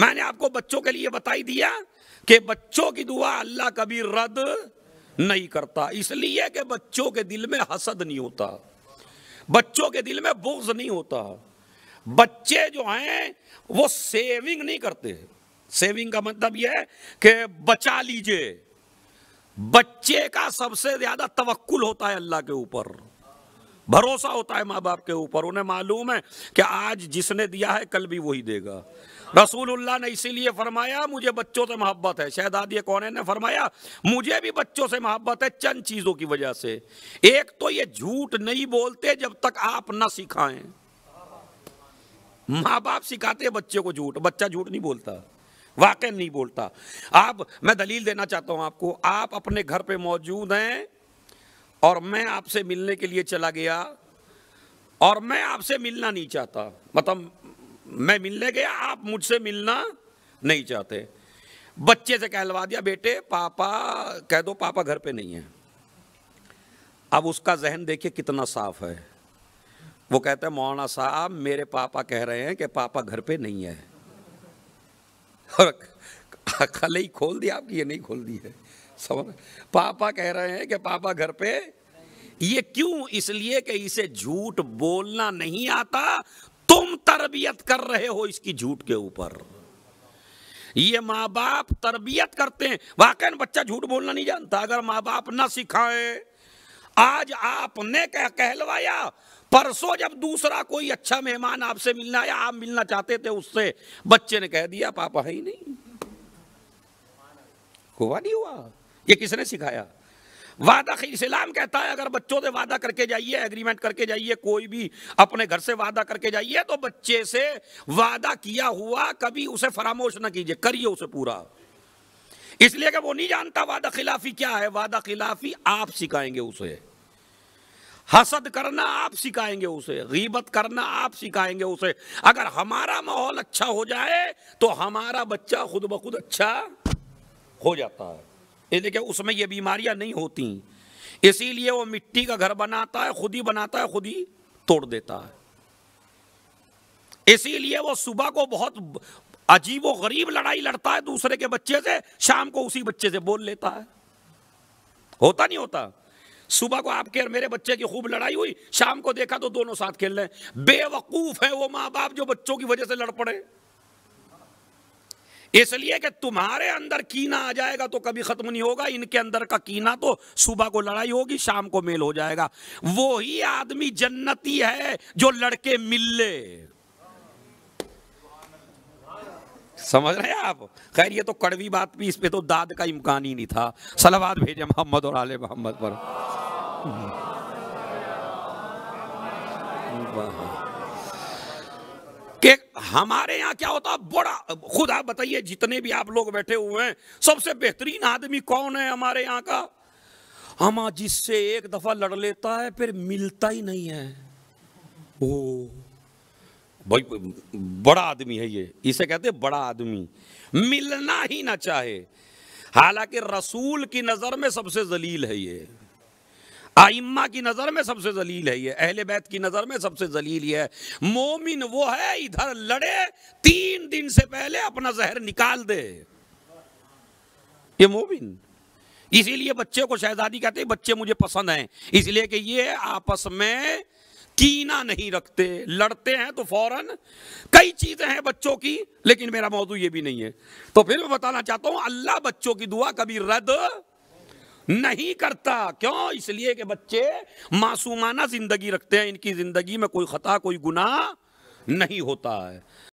मैंने आपको बच्चों के लिए बताई दिया कि बच्चों की दुआ अल्लाह कभी रद्द नहीं करता इसलिए कि बच्चों के दिल में हसद नहीं होता बच्चों के दिल में बोझ नहीं होता बच्चे जो हैं वो सेविंग नहीं करते सेविंग का मतलब यह है कि बचा लीजिए बच्चे का सबसे ज्यादा तवक्ल होता है अल्लाह के ऊपर भरोसा होता है माँ बाप के ऊपर उन्हें मालूम है कि आज जिसने दिया है कल भी वही देगा रसूलुल्लाह ने इसीलिए फरमाया मुझे बच्चों से मोहब्बत है शहदाद ये कौन ने फरमाया मुझे भी बच्चों से मोहब्बत है चंद चीज़ों की वजह से एक तो ये झूठ नहीं बोलते जब तक आप ना सिखाएं माँ बाप सिखाते बच्चे को झूठ बच्चा झूठ नहीं बोलता वाकई नहीं बोलता आप मैं दलील देना चाहता हूं आपको आप अपने घर पे मौजूद हैं और मैं आपसे मिलने के लिए चला गया और मैं आपसे मिलना नहीं चाहता मतलब मैं मिलने गया आप मुझसे मिलना नहीं चाहते बच्चे से कहलवा दिया बेटे पापा कह दो पापा घर पे नहीं है अब उसका जहन देखिए कितना साफ है वो कहते हैं मौलाना साहब मेरे पापा कह रहे हैं कि पापा घर पे नहीं है और कल ही खोल दिया आपकी ये नहीं खोल दी है समझ पापा कह रहे हैं कि पापा घर पे ये क्यों इसलिए कि इसे झूठ बोलना नहीं आता तुम तरबियत कर रहे हो इसकी झूठ के ऊपर ये माँ बाप तरबियत करते हैं वाकई बच्चा झूठ बोलना नहीं जानता अगर माँ बाप ना सिखाए आज आपने कह कहलवाया परसों जब दूसरा कोई अच्छा मेहमान आपसे मिलना या आप मिलना चाहते थे उससे बच्चे ने कह दिया पापा है ही नहीं हुआ नहीं हुआ ये किसने सिखाया वादा इस्लाम कहता है अगर बच्चों से वादा करके जाइए एग्रीमेंट करके जाइए कोई भी अपने घर से वादा करके जाइए तो बच्चे से वादा किया हुआ कभी उसे फरामोश ना कीजिए करिए उसे पूरा इसलिए कि वो नहीं जानता वादा खिलाफी क्या है वादा खिलाफी आप सिखाएंगे उसे हसद करना आप सिखाएंगे उसे गीबत करना आप सिखाएंगे उसे अगर हमारा माहौल अच्छा हो जाए तो हमारा बच्चा खुद ब खुद अच्छा हो जाता है ये देखिए उसमें ये बीमारियां नहीं होती इसीलिए वो मिट्टी का घर बनाता है खुद ही बनाता है खुद ही तोड़ देता है इसीलिए वो सुबह को बहुत अजीब व गरीब लड़ाई लड़ता है दूसरे के बच्चे से शाम को उसी बच्चे से बोल लेता है होता नहीं होता सुबह को आपके और मेरे बच्चे की खूब लड़ाई हुई शाम को देखा तो दोनों साथ खेल रहे बेवकूफ है वो माँ बाप जो बच्चों की वजह से लड़ पड़े इसलिए कि तुम्हारे अंदर कीना आ जाएगा तो कभी खत्म नहीं होगा इनके अंदर का कीना तो सुबह को लड़ाई होगी शाम को मेल हो जाएगा वो ही आदमी जन्नती है जो लड़के मिले समझ रहे हैं आप खैर ये तो कड़वी बात भी इस पे तो दाद का इम्कान ही नहीं था सलावाद भेजे मोहम्मद और आले मोहम्मद पर कि हमारे यहाँ क्या होता बड़ा खुदा बताइए जितने भी आप लोग बैठे हुए हैं सबसे बेहतरीन आदमी कौन है हमारे यहाँ का हम जिससे एक दफा लड़ लेता है फिर मिलता ही नहीं है ओ भाई बड़ा आदमी है ये इसे कहते हैं बड़ा आदमी मिलना ही ना चाहे हालांकि रसूल की नज़र में सबसे जलील है ये आइम्मा की नज़र में सबसे जलील है ये अहले बैत की नज़र में सबसे जलील ये है मोमिन वो है इधर लड़े तीन दिन से पहले अपना जहर निकाल दे ये मोमिन इसीलिए बच्चे को शहजादी कहते हैं बच्चे मुझे पसंद हैं इसलिए कि ये आपस में कीना नहीं रखते लड़ते हैं तो फौरन कई चीज़ें हैं बच्चों की लेकिन मेरा मौजू ये भी नहीं है तो फिर मैं बताना चाहता हूं अल्लाह बच्चों की दुआ कभी रद्द नहीं करता क्यों इसलिए कि बच्चे मासूमाना जिंदगी रखते हैं इनकी जिंदगी में कोई खता कोई गुनाह नहीं होता है